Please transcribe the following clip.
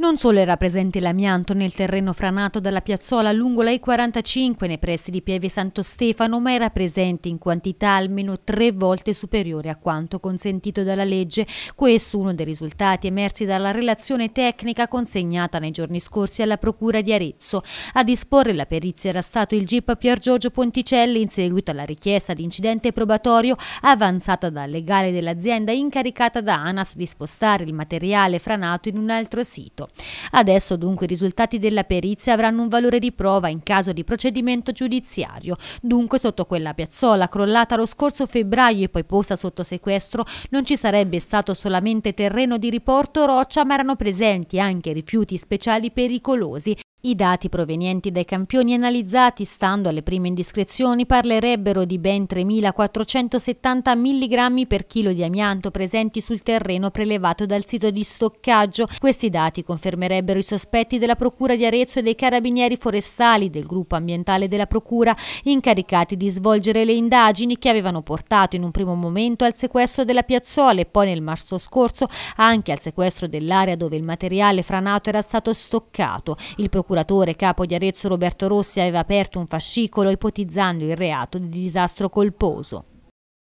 Non solo era presente l'amianto nel terreno franato dalla piazzola lungo la I-45 nei pressi di Pieve Santo Stefano, ma era presente in quantità almeno tre volte superiore a quanto consentito dalla legge. Questo uno dei risultati emersi dalla relazione tecnica consegnata nei giorni scorsi alla Procura di Arezzo. A disporre la perizia era stato il GIP Pier Giorgio Ponticelli in seguito alla richiesta di incidente probatorio avanzata dal legale dell'azienda incaricata da ANAS di spostare il materiale franato in un altro sito. Adesso dunque i risultati della perizia avranno un valore di prova in caso di procedimento giudiziario. Dunque sotto quella piazzola crollata lo scorso febbraio e poi posta sotto sequestro non ci sarebbe stato solamente terreno di riporto roccia ma erano presenti anche rifiuti speciali pericolosi i dati provenienti dai campioni analizzati, stando alle prime indiscrezioni, parlerebbero di ben 3.470 mg per chilo di amianto presenti sul terreno prelevato dal sito di stoccaggio. Questi dati confermerebbero i sospetti della Procura di Arezzo e dei carabinieri forestali del gruppo ambientale della Procura, incaricati di svolgere le indagini che avevano portato in un primo momento al sequestro della piazzola e poi nel marzo scorso anche al sequestro dell'area dove il materiale franato era stato stoccato. Il procuratore capo di Arezzo Roberto Rossi aveva aperto un fascicolo ipotizzando il reato di disastro colposo.